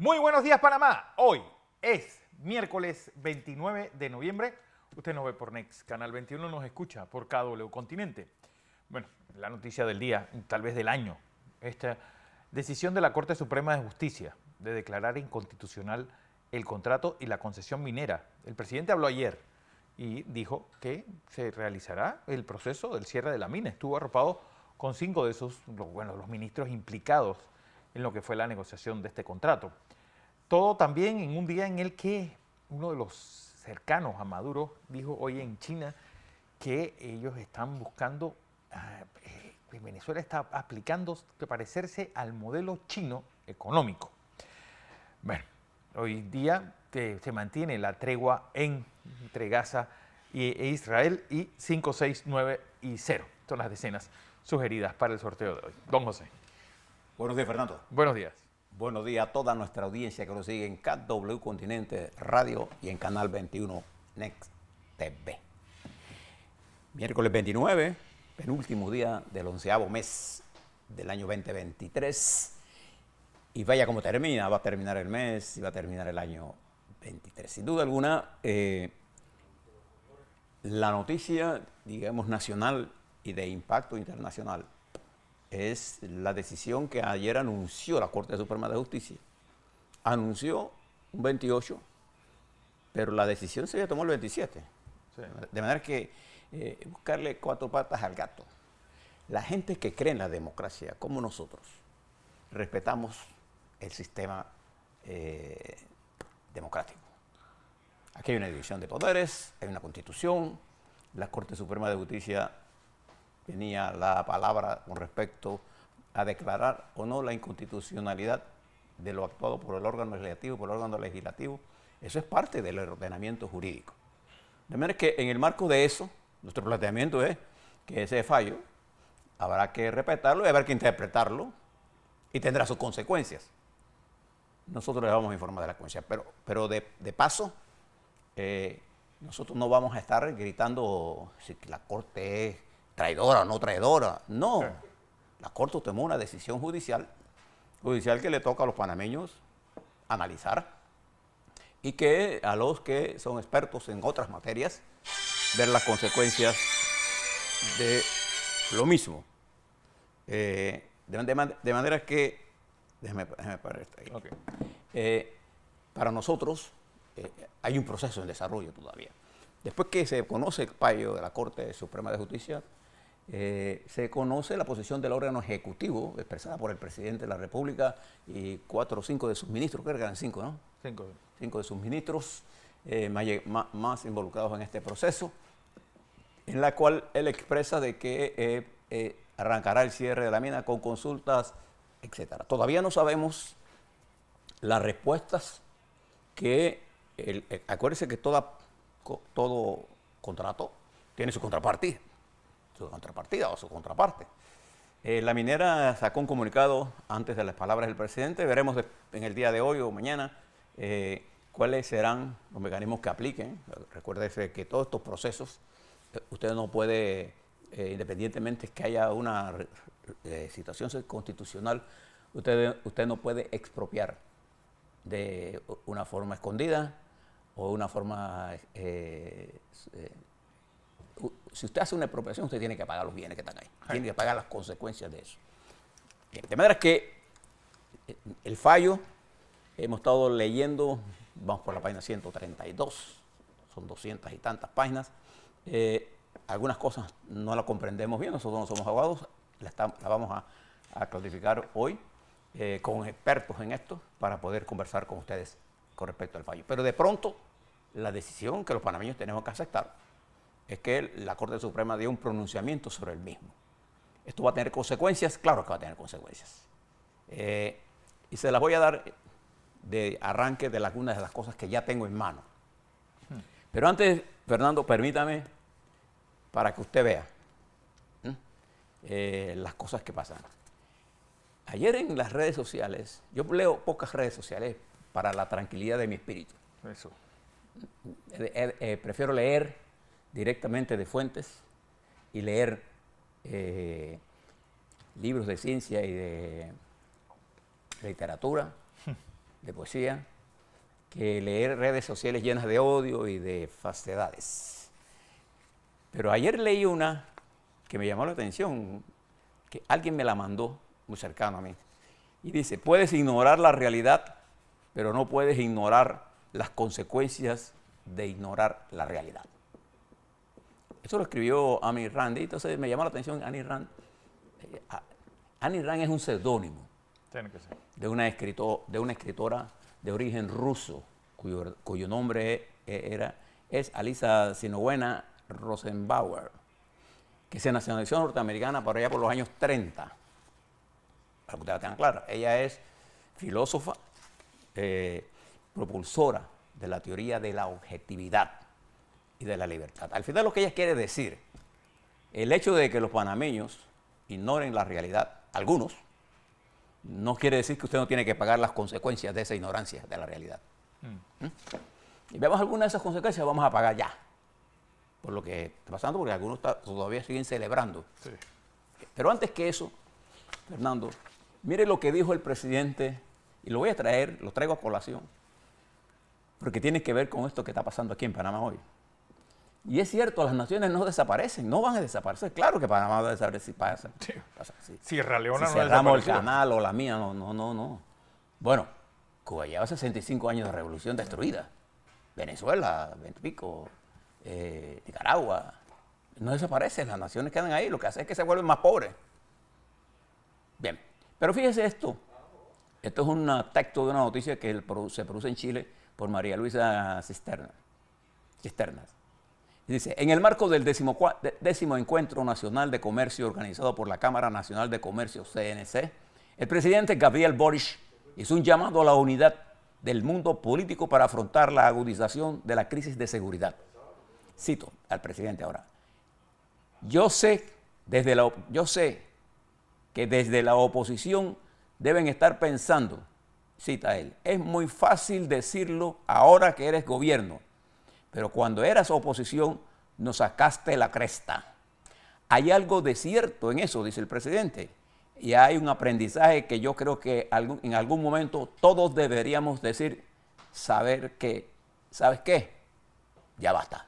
Muy buenos días, Panamá. Hoy es miércoles 29 de noviembre. Usted nos ve por Next, Canal 21 nos escucha por KW Continente. Bueno, la noticia del día, tal vez del año, esta decisión de la Corte Suprema de Justicia de declarar inconstitucional el contrato y la concesión minera. El presidente habló ayer y dijo que se realizará el proceso del cierre de la mina. Estuvo arropado con cinco de esos, bueno, los ministros implicados en lo que fue la negociación de este contrato. Todo también en un día en el que uno de los cercanos a Maduro dijo hoy en China que ellos están buscando, ah, eh, Venezuela está aplicando que parecerse al modelo chino económico. Bueno, hoy día eh, se mantiene la tregua entre Gaza e Israel y 5, 6, 9 y 0. Son las decenas sugeridas para el sorteo de hoy. Don José. Buenos días, Fernando. Buenos días. Buenos días a toda nuestra audiencia que nos sigue en KW Continente Radio y en Canal 21 Next TV. Miércoles 29, penúltimo día del onceavo mes del año 2023. Y vaya como termina, va a terminar el mes y va a terminar el año 23. Sin duda alguna, eh, la noticia, digamos, nacional y de impacto internacional es la decisión que ayer anunció la Corte Suprema de Justicia. Anunció un 28, pero la decisión se había el 27. De manera que eh, buscarle cuatro patas al gato. La gente que cree en la democracia, como nosotros, respetamos el sistema eh, democrático. Aquí hay una división de poderes, hay una constitución, la Corte Suprema de Justicia venía la palabra con respecto a declarar o no la inconstitucionalidad de lo actuado por el órgano legislativo, por el órgano legislativo. Eso es parte del ordenamiento jurídico. De manera que en el marco de eso, nuestro planteamiento es que ese fallo habrá que respetarlo y habrá que interpretarlo y tendrá sus consecuencias. Nosotros le vamos a informar de las consecuencias, pero, pero de, paso, eh, nosotros no vamos a estar gritando oh, si la corte es traidora o no traidora. No. La Corte tomó una decisión judicial, judicial que le toca a los panameños analizar y que a los que son expertos en otras materias ver las consecuencias de lo mismo. Eh, de, manera que, déjeme, parar esto ahí. Eh, para nosotros eh, hay un proceso en desarrollo todavía. Después que se conoce el fallo de la Corte Suprema de Justicia, eh, se conoce la posición del órgano ejecutivo expresada por el presidente de la República y cuatro o cinco de sus ministros, creo que eran cinco, ¿no? Cinco. Cinco de sus ministros eh, más, involucrados en este proceso, en la cual él expresa de que eh, arrancará el cierre de la mina con consultas, etc. Todavía no sabemos las respuestas que, acuérdense que todo contrato tiene su contrapartida su contrapartida o su contraparte. Eh, la minera sacó un comunicado antes de las palabras del presidente. Veremos en el día de hoy o mañana eh, cuáles serán los mecanismos que apliquen. Recuérdese que todos estos procesos, eh, usted no puede, independientemente que haya una situación constitucional, usted, usted no puede expropiar de una forma escondida o de una forma si usted hace una expropiación, usted tiene que pagar los bienes que están ahí. Tiene que pagar las consecuencias de eso. Bien, de manera que eh, el fallo, hemos estado leyendo, vamos por la página 132, son 200 y tantas páginas. Eh, algunas cosas no las comprendemos bien, nosotros no somos abogados, las la vamos a, clasificar hoy eh, con expertos en esto para poder conversar con ustedes con respecto al fallo. Pero de pronto, la decisión que los panameños tenemos que aceptar es que la Corte Suprema dio un pronunciamiento sobre el mismo. ¿Esto va a tener consecuencias? Claro que va a tener consecuencias. Eh, y se las voy a dar de arranque de algunas de las cosas que ya tengo en mano. Pero antes, Fernando, permítame para que usted vea eh, las cosas que pasan. Ayer en las redes sociales, yo leo pocas redes sociales para la tranquilidad de mi espíritu. Eso. Eh, prefiero leer directamente de fuentes y leer eh, libros de ciencia y de literatura, de poesía, que leer redes sociales llenas de odio y de falsedades. Pero ayer leí una que me llamó la atención, que alguien me la mandó muy cercano a mí, y dice, puedes ignorar la realidad, pero no puedes ignorar las consecuencias de ignorar la realidad. Eso lo escribió Ami Rand. Y entonces me llamó la atención Annie Rand. Eh, Annie Rand es un seudónimo de, una de una escritora de origen ruso, cuyo, nombre eh, era, es Alisa Sinowena Rosenbauer, que se nacionalizó norteamericana por allá por los años 30. Para que ustedes la tengan clara, ella es filósofa, eh, propulsora de la teoría de la objetividad y de la libertad. Al final lo que ella quiere decir, el hecho de que los panameños ignoren la realidad, algunos, no quiere decir que usted no tiene que pagar las consecuencias de esa ignorancia de la realidad. Mm. ¿Mm? Y veamos algunas de esas consecuencias, vamos a pagar ya. Por lo que está pasando, porque algunos todavía siguen celebrando. Pero antes que eso, Fernando, mire lo que dijo el presidente, y lo voy a traer, lo traigo a colación, porque tiene que ver con esto que está pasando aquí en Panamá hoy. Y es cierto, las naciones no desaparecen, no van a desaparecer. Claro que Panamá va a desaparecer. Pasa, pasa si si no cerramos el canal o la mía, no, no, no, no. Bueno, Cuba lleva 65 años de revolución destruida. Venezuela, Pico, eh, Nicaragua. No desaparecen, las naciones quedan ahí, lo que hace es que se vuelven más pobres. Bien, pero fíjese esto. Esto es un texto de una noticia que se produce en Chile por María Luisa Cisterna. Cisternas. Dice, en el marco del décimo, Encuentro Nacional de Comercio organizado por la Cámara Nacional de Comercio, CNC, el presidente Gabriel Boric hizo un llamado a la unidad del mundo político para afrontar la agudización de la crisis de seguridad. Cito al presidente ahora. Yo sé, desde la, yo sé que desde la oposición deben estar pensando, cita él, es muy fácil decirlo ahora que eres gobierno pero cuando eras oposición nos sacaste la cresta. Hay algo de cierto en eso, dice el presidente, y hay un aprendizaje que yo creo que en algún momento todos deberíamos decir, saber que, ¿sabes qué? Ya basta.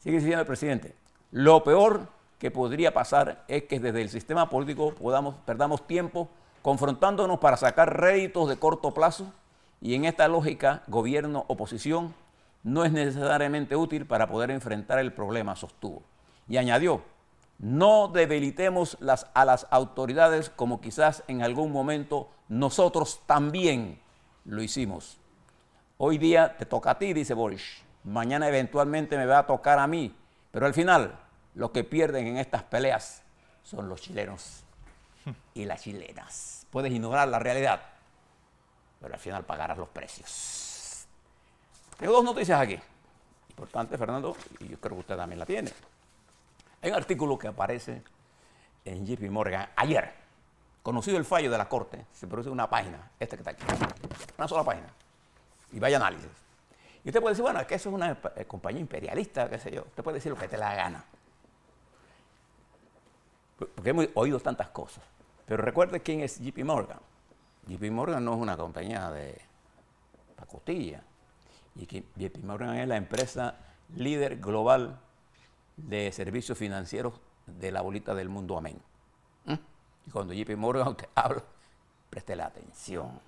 Sigue diciendo el presidente, lo peor que podría pasar es que desde el sistema político podamos, perdamos tiempo confrontándonos para sacar réditos de corto plazo y en esta lógica, gobierno-oposición no es necesariamente útil para poder enfrentar el problema, sostuvo. Y añadió, no debilitemos las, a las autoridades como quizás en algún momento nosotros también lo hicimos. Hoy día te toca a ti, dice Boris. Mañana eventualmente me va a tocar a mí. Pero al final, lo que pierden en estas peleas son los chilenos y las chilenas. Puedes ignorar la realidad pero al final pagarás los precios. Tengo dos noticias aquí. Importante, Fernando, y yo creo que usted también la tiene. Hay un artículo que aparece en JP Morgan ayer. Conocido el fallo de la Corte, se produce una página, esta que está aquí, una sola página, y vaya análisis. Y usted puede decir, bueno, es que eso es una eh, compañía imperialista, qué sé yo. Usted puede decir lo que te la gana. Porque hemos oído tantas cosas. Pero recuerde quién es JP Morgan. JP Morgan no es una compañía de la costilla. JP Morgan es la empresa líder global de servicios financieros de la bolita del mundo. Amén. ¿Mm? Y cuando JP Morgan usted habla, preste la atención.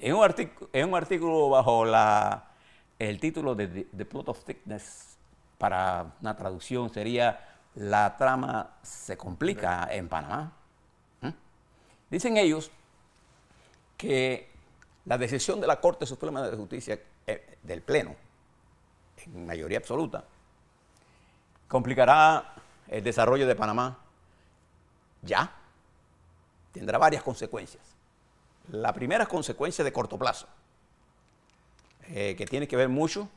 En un, un artículo bajo la, el título de The Plot of Thickness, para una traducción sería La trama se complica en Panamá. ¿Mm? Dicen ellos que la decisión de la Corte Suprema de Justicia eh, del Pleno, en mayoría absoluta, complicará el desarrollo de Panamá ya. Tendrá varias consecuencias. La primera es consecuencia de corto plazo, eh, que tiene que ver mucho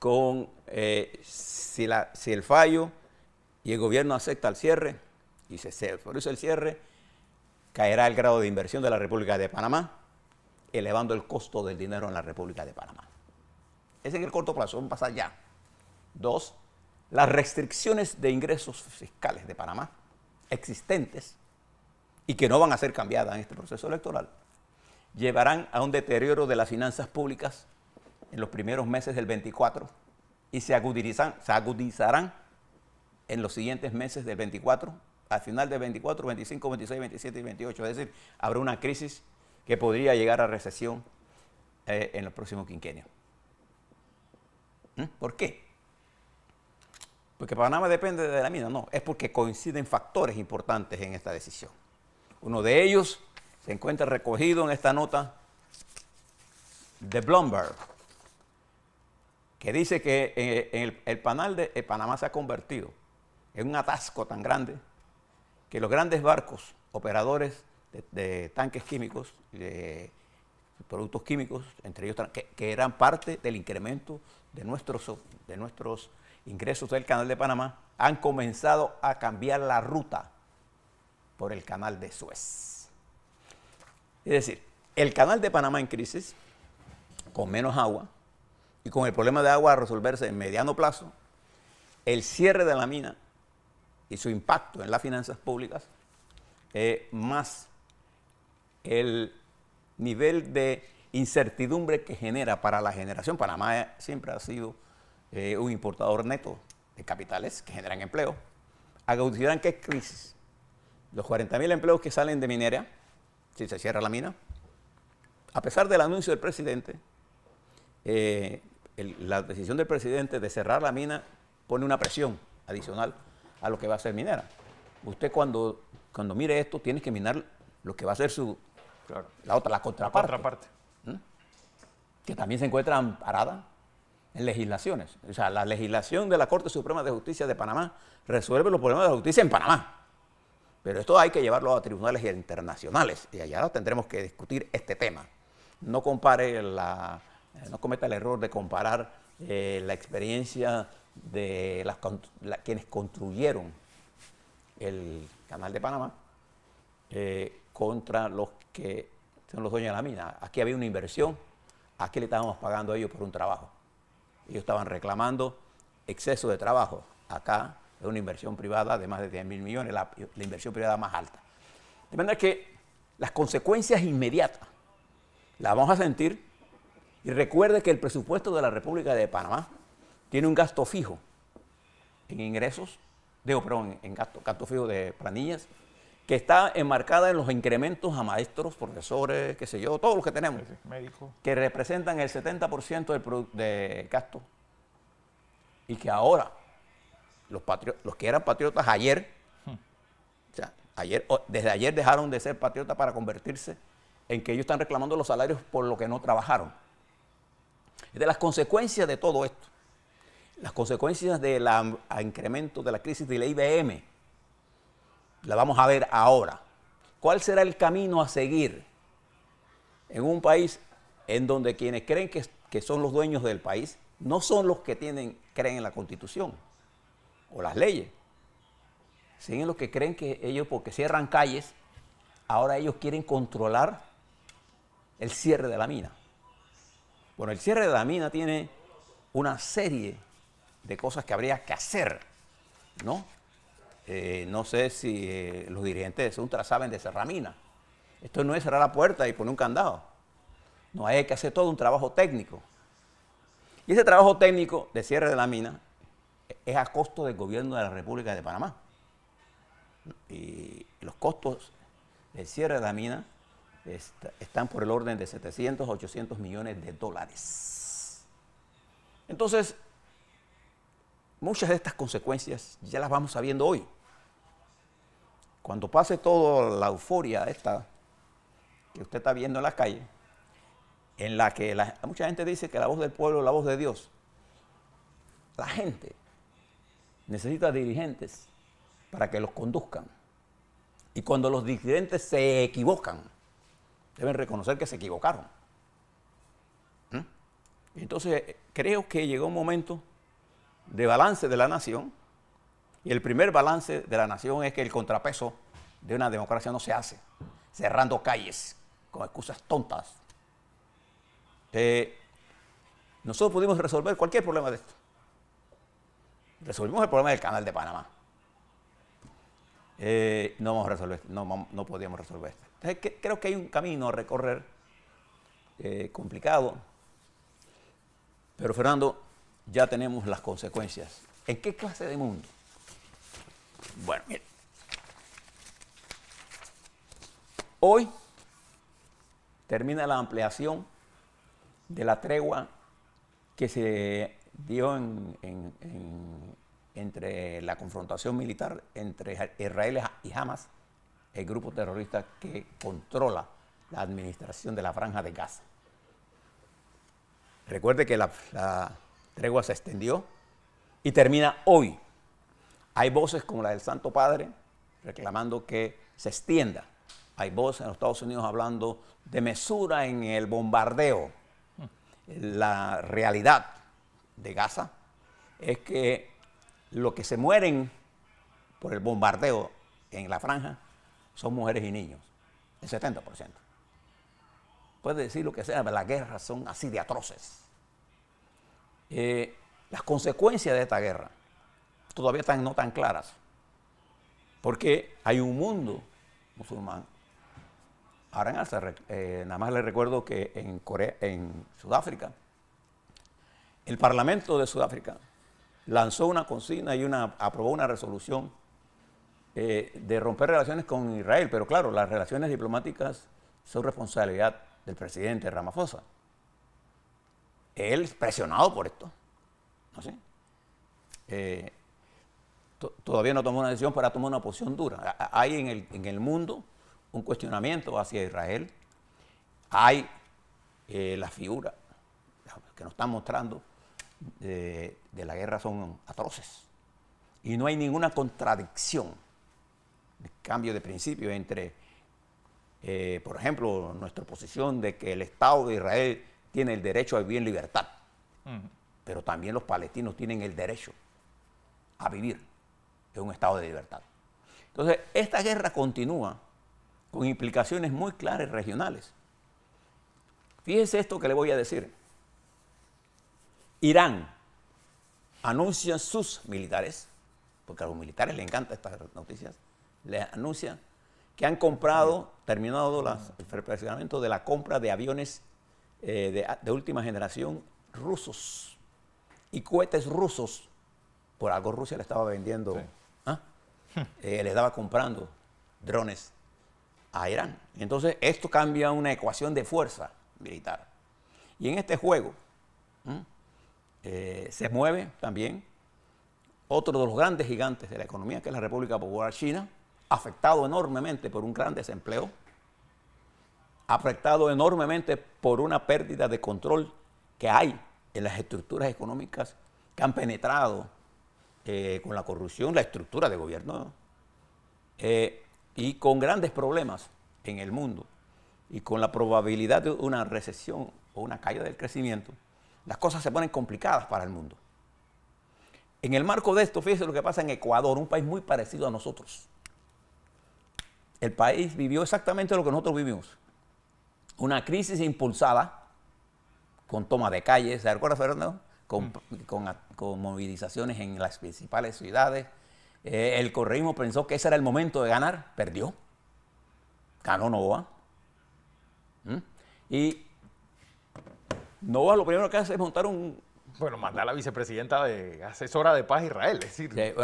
con eh, si, si, el fallo y el gobierno acepta el cierre y se, se el cierre, Caerá el grado de inversión de la República de Panamá, elevando el costo del dinero en la República de Panamá. Es en el corto plazo, vamos a pasar ya. Dos, las restricciones de ingresos fiscales de Panamá existentes y que no van a ser cambiadas en este proceso electoral, llevarán a un deterioro de las finanzas públicas en los primeros meses del 24 y se agudizarán, se agudizarán en los siguientes meses del 24 al final de 24, 25, 26, 27 y 28. Es decir, habrá una crisis que podría llegar a recesión eh, en el próximo quinquenio. ¿Mm? ¿Por qué? Porque Panamá depende de la mina, no, es porque coinciden factores importantes en esta decisión. Uno de ellos se encuentra recogido en esta nota de Bloomberg, que dice que eh, el, panal de el eh, Panamá se ha convertido en un atasco tan grande que los grandes barcos operadores de, tanques químicos, de productos químicos, entre ellos que, eran parte del incremento de nuestros, de nuestros ingresos del Canal de Panamá, han comenzado a cambiar la ruta por el Canal de Suez. Es decir, el Canal de Panamá en crisis, con menos agua y con el problema de agua a resolverse en mediano plazo, el cierre de la mina y su impacto en las finanzas públicas, eh, más el nivel de incertidumbre que genera para la generación. Panamá siempre ha sido eh, un importador neto de capitales que generan empleo. consideran que es crisis. Los 40.000 empleos que salen de minería, si se cierra la mina, a pesar del anuncio del presidente, eh, la decisión del presidente de cerrar la mina pone una presión adicional a lo que va a ser minera. Usted cuando, cuando mire esto tiene que minar lo que va a ser su la otra, la contraparte. ¿Mm? Que también se encuentra amparada en legislaciones. O sea, la legislación de la Corte Suprema de Justicia de Panamá resuelve los problemas de la justicia en Panamá. Pero esto hay que llevarlo a tribunales internacionales y allá tendremos que discutir este tema. No compare la, no cometa el error de comparar eh, la experiencia de las, quienes construyeron el canal de Panamá eh, contra los que son los dueños de la mina. Aquí había una inversión, aquí le estábamos pagando a ellos por un trabajo. Ellos estaban reclamando exceso de trabajo. Acá es una inversión privada de más de 10 mil millones, la, la inversión privada más alta. De manera que las consecuencias inmediatas las vamos a sentir. Y recuerde que el presupuesto de la República de Panamá tiene un gasto fijo en ingresos, digo, perdón, en gasto, gasto fijo de planillas, que está enmarcada en los incrementos a maestros, profesores, qué sé yo, todos los que tenemos, que representan el 70% del de gasto. Y que ahora, los, los que eran patriotas ayer, hmm. o sea, ayer, desde ayer dejaron de ser patriotas para convertirse en que ellos están reclamando los salarios por lo que no trabajaron. Es de las consecuencias de todo esto las consecuencias del incremento de la crisis de la IBM, la vamos a ver ahora. ¿Cuál será el camino a seguir en un país en donde quienes creen que, son los dueños del país no son los que tienen, creen en la constitución o las leyes? Siguen los que creen que ellos, porque cierran calles, ahora ellos quieren controlar el cierre de la mina. Bueno, el cierre de la mina tiene una serie de cosas que habría que hacer, ¿no? Eh, no sé si eh, los dirigentes de Suntra saben de mina. Esto no es cerrar la puerta y poner un candado. No hay que hacer todo un trabajo técnico. Y ese trabajo técnico de cierre de la mina es a costo del gobierno de la República de Panamá. Y los costos del cierre de la mina están por el orden de 700, 800 millones de dólares. Entonces, muchas de estas consecuencias ya las vamos sabiendo hoy. Cuando pase toda la euforia esta que usted está viendo en la calle, en la que mucha gente dice que la voz del pueblo es la voz de Dios. La gente necesita dirigentes para que los conduzcan. Y cuando los dirigentes se equivocan, deben reconocer que se equivocaron. ¿Mm? Entonces, creo que llegó un momento de balance de la nación. Y el primer balance de la nación es que el contrapeso de una democracia no se hace, cerrando calles con excusas tontas. Eh, nosotros pudimos resolver cualquier problema de esto. Resolvimos el problema del canal de Panamá. Eh, no vamos a resolver, no, no podíamos resolver esto. Entonces, creo que hay un camino a recorrer eh, complicado. Pero Fernando, ya tenemos las consecuencias. ¿En qué clase de mundo? Bueno, miren. Hoy termina la ampliación de la tregua que se dio entre la confrontación militar entre Israel y Hamas, el grupo terrorista que controla la administración de la franja de Gaza. Recuerde que la tregua se extendió y termina hoy. Hay voces como la del Santo Padre reclamando que se extienda. Hay voces en los Estados Unidos hablando de mesura en el bombardeo. La realidad de Gaza es que los que se mueren por el bombardeo en la franja son mujeres y niños, el 70%. Puede decir lo que sea, pero las guerras son así de atroces. Eh, las consecuencias de esta guerra todavía están no tan claras. Porque hay un mundo musulmán. Ahora en eh, nada más les recuerdo que en, Sudáfrica, el Parlamento de Sudáfrica lanzó una consigna y una, aprobó una resolución eh, de romper relaciones con Israel. Pero claro, las relaciones diplomáticas son responsabilidad del presidente Ramaphosa él presionado por esto. Eh, todavía no tomó una decisión, para tomar una posición dura. Hay en el, mundo un cuestionamiento hacia Israel. Hay las eh, la figura que nos están mostrando de, la guerra son atroces. Y no hay ninguna contradicción, cambio de principio entre, eh, por ejemplo, nuestra posición de que el Estado de Israel tiene el derecho a vivir en libertad, pero también los palestinos tienen el derecho a vivir en un estado de libertad. Entonces, esta guerra continúa con implicaciones muy claras regionales. Fíjense esto que le voy a decir. Irán anuncia sus militares, porque a los militares les encantan estas noticias, les anuncia que han comprado, terminado el perfeccionamiento de la compra de aviones eh, de, última generación rusos y cohetes rusos. Por algo Rusia le estaba vendiendo, ¿ah? Eh, le estaba comprando drones a Irán. Entonces, esto cambia una ecuación de fuerza militar. Y en este juego eh, se mueve también otro de los grandes gigantes de la economía, que es la República Popular China, afectado enormemente por un gran desempleo afectado enormemente por una pérdida de control que hay en las estructuras económicas que han penetrado eh, con la corrupción, la estructura de gobierno, eh, y con grandes problemas en el mundo, y con la probabilidad de una recesión o una caída del crecimiento, las cosas se ponen complicadas para el mundo. En el marco de esto, fíjese lo que pasa en Ecuador, un país muy parecido a nosotros. El país vivió exactamente lo que nosotros vivimos una crisis impulsada con toma de calles, ¿se acuerda, Fernando? Mm. Con, movilizaciones en las principales ciudades. Eh, el correísmo pensó que ese era el momento de ganar, perdió. Ganó Novoa. ¿Mm? Y Novoa lo primero que hace es montar un, bueno, mandar a la vicepresidenta de asesora de paz a Israel. Es eh,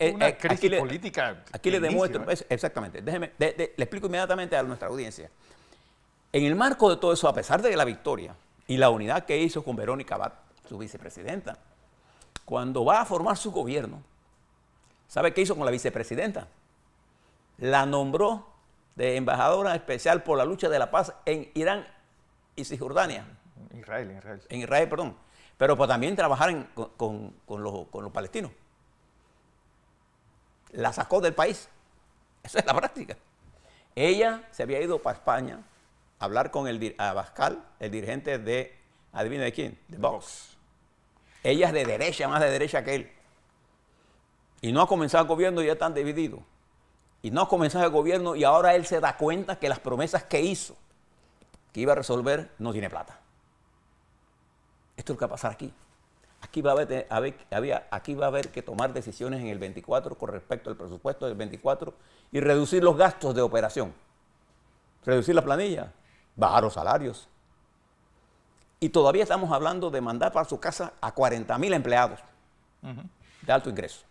eh, una crisis política. Aquí le demuestro, exactamente. le explico inmediatamente a nuestra audiencia. En el marco de todo eso, a pesar de la victoria y la unidad que hizo con Verónica Abad, su vicepresidenta, cuando va a formar su gobierno, ¿sabe qué hizo con la vicepresidenta? La nombró de embajadora especial por la lucha de la paz en Irán y Cisjordania. Israel, Israel. En Israel, perdón. Pero para también trabajar los, con los palestinos. La sacó del país. Esa es la práctica. Ella se había ido para España, hablar con el Abascal, el dirigente de, adivina de quién, de Vox. Ella es de derecha, más de derecha que él. Y no ha comenzado el gobierno y ya están divididos. Y no ha comenzado el gobierno y ahora él se da cuenta que las promesas que hizo, que iba a resolver, no tiene plata. Esto es lo que va a pasar aquí. Aquí va a aquí va a haber que tomar decisiones en el 24 con respecto al presupuesto del 24 y reducir los gastos de operación. Reducir la planilla, bajar los salarios. Y todavía estamos hablando de mandar para su casa a 40.000 mil empleados de alto ingreso.